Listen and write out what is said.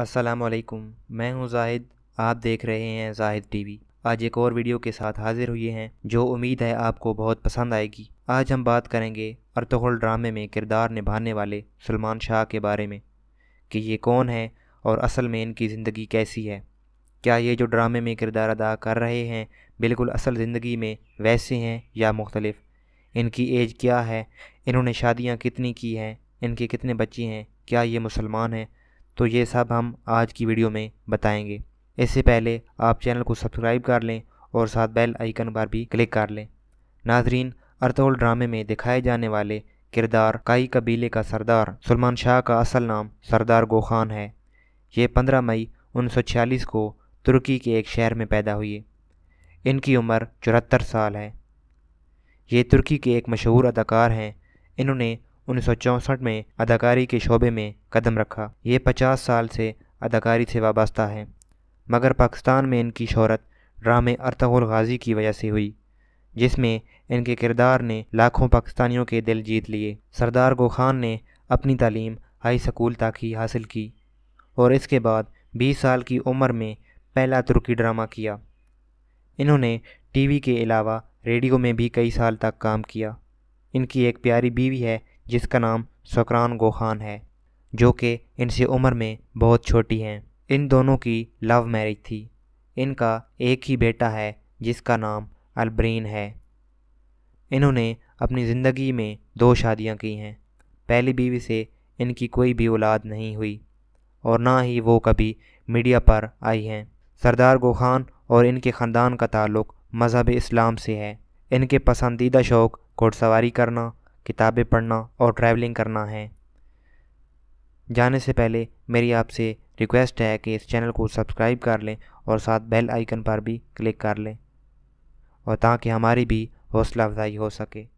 असलकुम मैं हूं जाहिद आप देख रहे हैं जाहिद टीवी आज एक और वीडियो के साथ हाजिर हुए हैं जो उम्मीद है आपको बहुत पसंद आएगी आज हम बात करेंगे अर्तुगल ड्रामे में किरदार निभाने वाले सलमान शाह के बारे में कि ये कौन है और असल में इनकी ज़िंदगी कैसी है क्या ये जो ड्रामे में किरदार अदा कर रहे हैं बिल्कुल असल ज़िंदगी में वैसे हैं या मुख्तलफ़ इनकी एज क्या है इन्होंने शादियाँ कितनी की हैं इनके कितने बच्चे हैं क्या ये मुसलमान हैं तो ये सब हम आज की वीडियो में बताएंगे इससे पहले आप चैनल को सब्सक्राइब कर लें और साथ बेल आइकन पर भी क्लिक कर लें नाजरीन अर्थोल ड्रामे में दिखाए जाने वाले किरदार काई कबीले का सरदार सलमान शाह का असल नाम सरदार गोखान है ये 15 मई 1946 को तुर्की के एक शहर में पैदा हुए इनकी उम्र चौहत्तर साल है ये तुर्की के एक मशहूर अदाकार हैं इन्होंने उन्नीस में अदाकारी के शोबे में कदम रखा ये 50 साल से अदाकारी से वाबस्ता हैं मगर पाकिस्तान में इनकी शहरत ड्रामे अरतगुल गाजी की वजह से हुई जिसमें इनके किरदार ने लाखों पाकिस्तानियों के दिल जीत लिए सरदार गो खान ने अपनी तालीम हाई स्कूल तक ही हासिल की और इसके बाद 20 साल की उम्र में पहला तुर्की ड्रामा किया इन्होंने टीवी के अलावा रेडियो में भी कई साल तक काम किया इनकी एक प्यारी बीवी है जिसका नाम शकरान गोखान है जो कि इनसे उम्र में बहुत छोटी हैं इन दोनों की लव मैरिज थी इनका एक ही बेटा है जिसका नाम अलब्रीन है इन्होंने अपनी ज़िंदगी में दो शादियां की हैं पहली बीवी से इनकी कोई भी औलाद नहीं हुई और ना ही वो कभी मीडिया पर आई हैं सरदार गोखान और इनके ख़ानदान का ताल्लुक़ मज़हब इस्लाम से है इनके पसंदीदा शौक़ घुड़सवारी करना किताबें पढ़ना और ट्रैवलिंग करना है जाने से पहले मेरी आपसे रिक्वेस्ट है कि इस चैनल को सब्सक्राइब कर लें और साथ बेल आइकन पर भी क्लिक कर लें और ताकि हमारी भी हौसला अफजाई हो सके